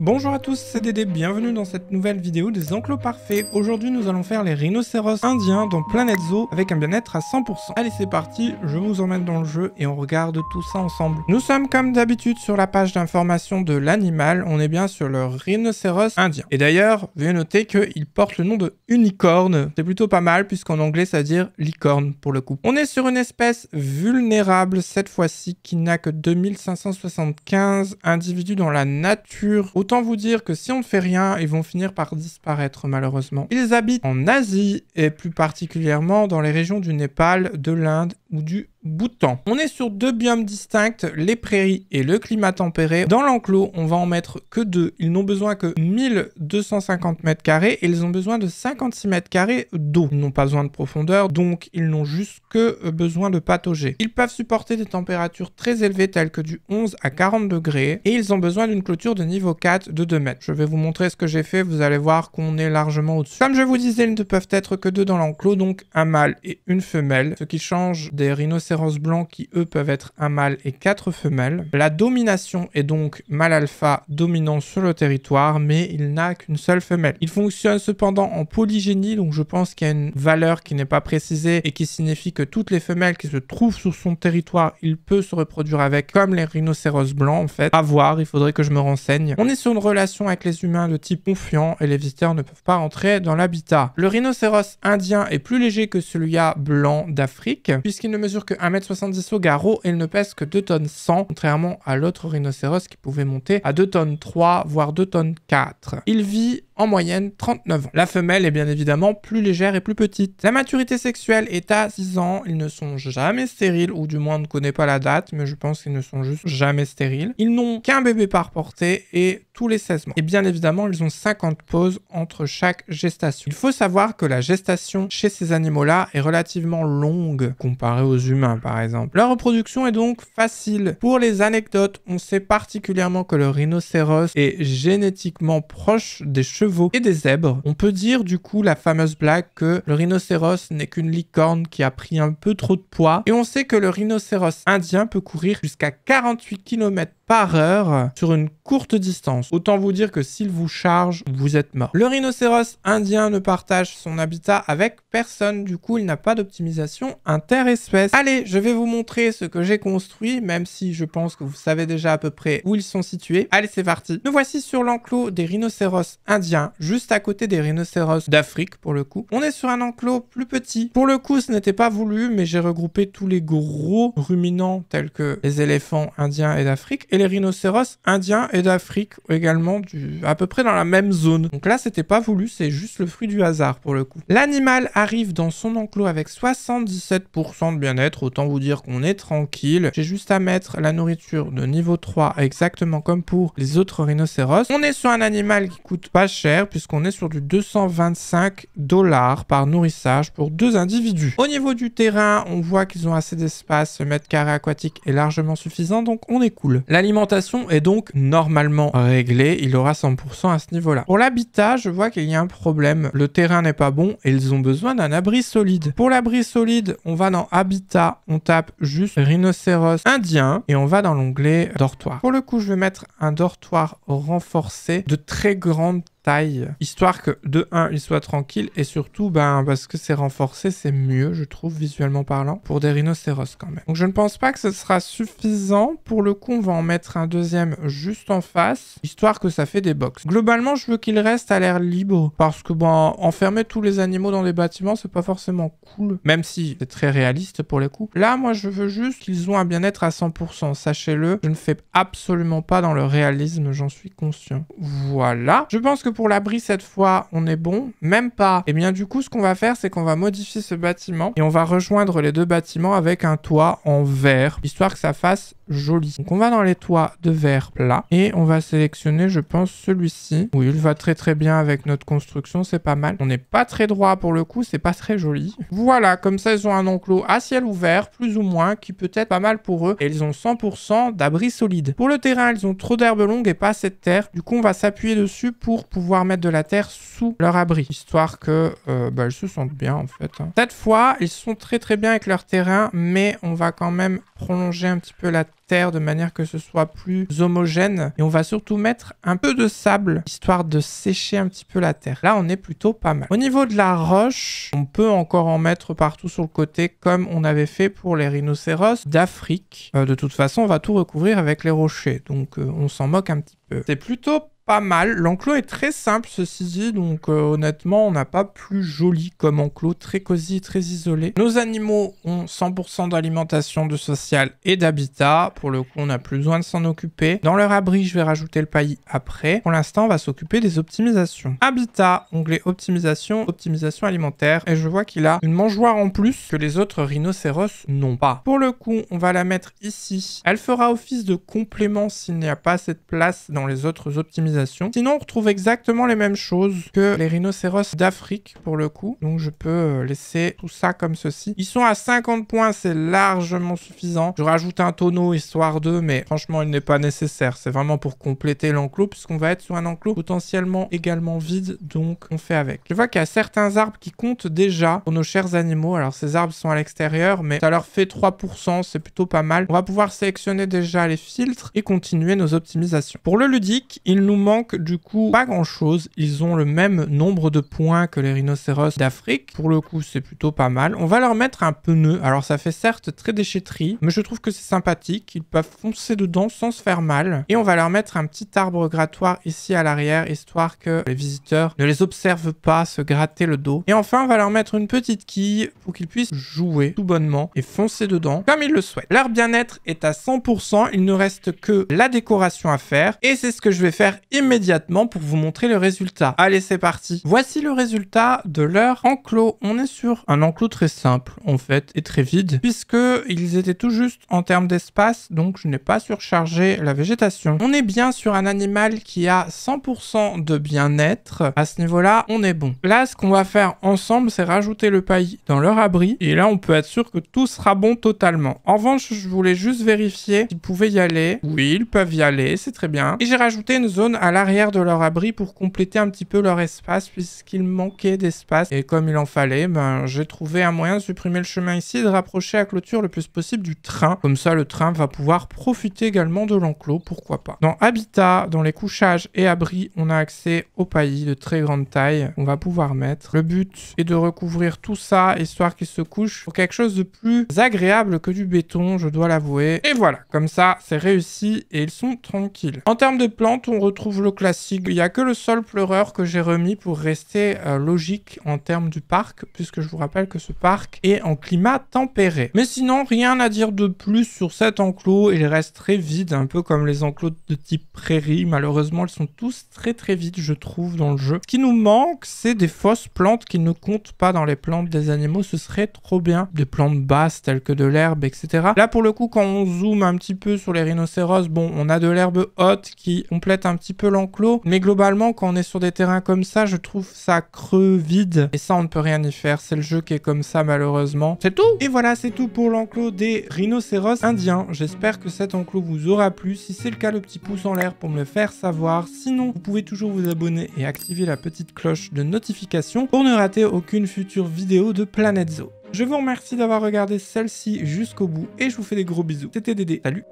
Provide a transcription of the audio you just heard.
Bonjour à tous, c'est Dédé, bienvenue dans cette nouvelle vidéo des enclos parfaits. Aujourd'hui nous allons faire les rhinocéros indiens dans Planet Zoo avec un bien-être à 100%. Allez c'est parti, je vous emmène dans le jeu et on regarde tout ça ensemble. Nous sommes comme d'habitude sur la page d'information de l'animal, on est bien sur le rhinocéros indien. Et d'ailleurs, veuillez noter qu'il porte le nom de unicorne, c'est plutôt pas mal puisqu'en anglais ça veut dire licorne pour le coup. On est sur une espèce vulnérable cette fois-ci qui n'a que 2575 individus dans la nature Autant vous dire que si on ne fait rien, ils vont finir par disparaître malheureusement. Ils habitent en Asie et plus particulièrement dans les régions du Népal, de l'Inde du bouton. On est sur deux biomes distincts, les prairies et le climat tempéré. Dans l'enclos, on va en mettre que deux. Ils n'ont besoin que 1250 mètres carrés et ils ont besoin de 56 mètres carrés d'eau. Ils n'ont pas besoin de profondeur, donc ils n'ont juste que euh, besoin de patauger. Ils peuvent supporter des températures très élevées telles que du 11 à 40 degrés et ils ont besoin d'une clôture de niveau 4 de 2 mètres. Je vais vous montrer ce que j'ai fait, vous allez voir qu'on est largement au-dessus. Comme je vous disais, ils ne peuvent être que deux dans l'enclos, donc un mâle et une femelle, ce qui change des des rhinocéros blancs qui, eux, peuvent être un mâle et quatre femelles. La domination est donc mâle alpha dominant sur le territoire, mais il n'a qu'une seule femelle. Il fonctionne cependant en polygénie, donc je pense qu'il y a une valeur qui n'est pas précisée et qui signifie que toutes les femelles qui se trouvent sur son territoire, il peut se reproduire avec, comme les rhinocéros blancs en fait. À voir, il faudrait que je me renseigne. On est sur une relation avec les humains de type confiant et les visiteurs ne peuvent pas entrer dans l'habitat. Le rhinocéros indien est plus léger que celui-là blanc d'Afrique, puisqu'il mesure que 1m70 au garrot et il ne pèse que 2 tonnes 100, contrairement à l'autre rhinocéros qui pouvait monter à 2 tonnes 3, voire 2 tonnes 4. Il vit en moyenne 39 ans. La femelle est bien évidemment plus légère et plus petite. La maturité sexuelle est à 6 ans, ils ne sont jamais stériles, ou du moins on ne connaît pas la date, mais je pense qu'ils ne sont juste jamais stériles. Ils n'ont qu'un bébé par portée et tous les 16 mois. Et bien évidemment, ils ont 50 pauses entre chaque gestation. Il faut savoir que la gestation chez ces animaux-là est relativement longue comparée aux humains par exemple. Leur reproduction est donc facile. Pour les anecdotes, on sait particulièrement que le rhinocéros est génétiquement proche des cheveux et des zèbres. On peut dire du coup la fameuse blague que le rhinocéros n'est qu'une licorne qui a pris un peu trop de poids et on sait que le rhinocéros indien peut courir jusqu'à 48 km par heure sur une courte distance. Autant vous dire que s'il vous charge, vous êtes mort. Le rhinocéros indien ne partage son habitat avec personne, du coup il n'a pas d'optimisation interespèce. Allez, je vais vous montrer ce que j'ai construit, même si je pense que vous savez déjà à peu près où ils sont situés. Allez, c'est parti. Nous voici sur l'enclos des rhinocéros indiens, juste à côté des rhinocéros d'Afrique pour le coup. On est sur un enclos plus petit. Pour le coup, ce n'était pas voulu, mais j'ai regroupé tous les gros ruminants tels que les éléphants indiens et d'Afrique et les rhinocéros indiens et d'Afrique également, à peu près dans la même zone. Donc là, c'était pas voulu, c'est juste le fruit du hasard pour le coup. L'animal arrive dans son enclos avec 77% de bien-être, autant vous dire qu'on est tranquille. J'ai juste à mettre la nourriture de niveau 3 exactement comme pour les autres rhinocéros. On est sur un animal qui coûte pas cher puisqu'on est sur du 225 dollars par nourrissage pour deux individus. Au niveau du terrain, on voit qu'ils ont assez d'espace, le mètre carré aquatique est largement suffisant donc on est cool. L'alimentation est donc normalement réglée, il aura 100% à ce niveau-là. Pour l'habitat, je vois qu'il y a un problème. Le terrain n'est pas bon et ils ont besoin d'un abri solide. Pour l'abri solide, on va dans Habitat, on tape juste rhinocéros indien et on va dans l'onglet dortoir. Pour le coup, je vais mettre un dortoir renforcé de très grande taille, histoire que de 1 il soit tranquille et surtout ben parce que c'est renforcé c'est mieux je trouve visuellement parlant pour des rhinocéros quand même. Donc je ne pense pas que ce sera suffisant, pour le coup on va en mettre un deuxième juste en face, histoire que ça fait des box. Globalement je veux qu'il reste à l'air libre parce que ben, enfermer tous les animaux dans des bâtiments c'est pas forcément cool, même si c'est très réaliste pour les coups. Là moi je veux juste qu'ils ont un bien-être à 100%, sachez-le, je ne fais absolument pas dans le réalisme, j'en suis conscient. Voilà, je pense que pour l'abri cette fois, on est bon Même pas. Et eh bien du coup, ce qu'on va faire, c'est qu'on va modifier ce bâtiment et on va rejoindre les deux bâtiments avec un toit en verre, histoire que ça fasse joli. Donc on va dans les toits de verre plat et on va sélectionner, je pense, celui-ci. Oui, il va très très bien avec notre construction, c'est pas mal. On n'est pas très droit pour le coup, c'est pas très joli. Voilà, comme ça, ils ont un enclos à ciel ouvert, plus ou moins, qui peut être pas mal pour eux. Et ils ont 100% d'abri solide. Pour le terrain, ils ont trop d'herbe longue et pas assez de terre. Du coup, on va s'appuyer dessus pour pouvoir mettre de la terre sous leur abri, histoire que elles euh, bah, se sentent bien en fait. Hein. Cette fois, ils sont très très bien avec leur terrain, mais on va quand même prolonger un petit peu la terre de manière que ce soit plus homogène. Et on va surtout mettre un peu de sable, histoire de sécher un petit peu la terre. Là, on est plutôt pas mal. Au niveau de la roche, on peut encore en mettre partout sur le côté, comme on avait fait pour les rhinocéros d'Afrique. Euh, de toute façon, on va tout recouvrir avec les rochers, donc euh, on s'en moque un petit peu. C'est plutôt pas mal. L'enclos est très simple, ceci dit, donc euh, honnêtement, on n'a pas plus joli comme enclos, très cosy, très isolé. Nos animaux ont 100% d'alimentation, de social et d'habitat. Pour le coup, on n'a plus besoin de s'en occuper. Dans leur abri, je vais rajouter le paillis après. Pour l'instant, on va s'occuper des optimisations. Habitat, onglet optimisation, optimisation alimentaire. Et je vois qu'il a une mangeoire en plus que les autres rhinocéros n'ont pas. Pour le coup, on va la mettre ici. Elle fera office de complément s'il n'y a pas cette place dans les autres optimisations Sinon, on retrouve exactement les mêmes choses que les rhinocéros d'Afrique, pour le coup. Donc, je peux euh, laisser tout ça comme ceci. Ils sont à 50 points, c'est largement suffisant. Je rajoute un tonneau, histoire d'eux, mais franchement, il n'est pas nécessaire. C'est vraiment pour compléter l'enclos, puisqu'on va être sur un enclos potentiellement également vide, donc on fait avec. Je vois qu'il y a certains arbres qui comptent déjà pour nos chers animaux. Alors, ces arbres sont à l'extérieur, mais ça leur fait 3%, c'est plutôt pas mal. On va pouvoir sélectionner déjà les filtres et continuer nos optimisations. Pour le ludique, il nous manque du coup pas grand chose. Ils ont le même nombre de points que les rhinocéros d'Afrique. Pour le coup, c'est plutôt pas mal. On va leur mettre un pneu. Alors ça fait certes très déchetterie, mais je trouve que c'est sympathique. Ils peuvent foncer dedans sans se faire mal. Et on va leur mettre un petit arbre grattoir ici à l'arrière, histoire que les visiteurs ne les observent pas se gratter le dos. Et enfin, on va leur mettre une petite quille pour qu'ils puissent jouer tout bonnement et foncer dedans comme ils le souhaitent. Leur bien-être est à 100%. Il ne reste que la décoration à faire. Et c'est ce que je vais faire immédiatement pour vous montrer le résultat. Allez, c'est parti. Voici le résultat de leur enclos. On est sur un enclos très simple, en fait, et très vide, puisque ils étaient tout juste en termes d'espace, donc je n'ai pas surchargé la végétation. On est bien sur un animal qui a 100% de bien-être. À ce niveau-là, on est bon. Là, ce qu'on va faire ensemble, c'est rajouter le paillis dans leur abri, et là, on peut être sûr que tout sera bon totalement. En revanche, je voulais juste vérifier s'ils pouvaient y aller. Oui, ils peuvent y aller, c'est très bien. Et j'ai rajouté une zone à l'arrière de leur abri pour compléter un petit peu leur espace puisqu'il manquait d'espace. Et comme il en fallait, ben, j'ai trouvé un moyen de supprimer le chemin ici de rapprocher la clôture le plus possible du train. Comme ça, le train va pouvoir profiter également de l'enclos, pourquoi pas. Dans Habitat, dans les couchages et abris, on a accès au paillis de très grande taille. On va pouvoir mettre. Le but est de recouvrir tout ça, histoire qu'ils se couchent pour quelque chose de plus agréable que du béton, je dois l'avouer. Et voilà, comme ça, c'est réussi et ils sont tranquilles. En termes de plantes, on retrouve le classique. Il n'y a que le seul pleureur que j'ai remis pour rester euh, logique en termes du parc, puisque je vous rappelle que ce parc est en climat tempéré. Mais sinon, rien à dire de plus sur cet enclos. Il reste très vide, un peu comme les enclos de type prairie. Malheureusement, ils sont tous très très vides, je trouve, dans le jeu. Ce qui nous manque, c'est des fausses plantes qui ne comptent pas dans les plantes des animaux. Ce serait trop bien. Des plantes basses telles que de l'herbe, etc. Là, pour le coup, quand on zoome un petit peu sur les rhinocéros, bon, on a de l'herbe haute qui complète un petit peu l'enclos. Mais globalement, quand on est sur des terrains comme ça, je trouve ça creux, vide. Et ça, on ne peut rien y faire. C'est le jeu qui est comme ça, malheureusement. C'est tout Et voilà, c'est tout pour l'enclos des rhinocéros indiens. J'espère que cet enclos vous aura plu. Si c'est le cas, le petit pouce en l'air pour me le faire savoir. Sinon, vous pouvez toujours vous abonner et activer la petite cloche de notification pour ne rater aucune future vidéo de Planet Zoo. Je vous remercie d'avoir regardé celle-ci jusqu'au bout et je vous fais des gros bisous. C'était Dédé, salut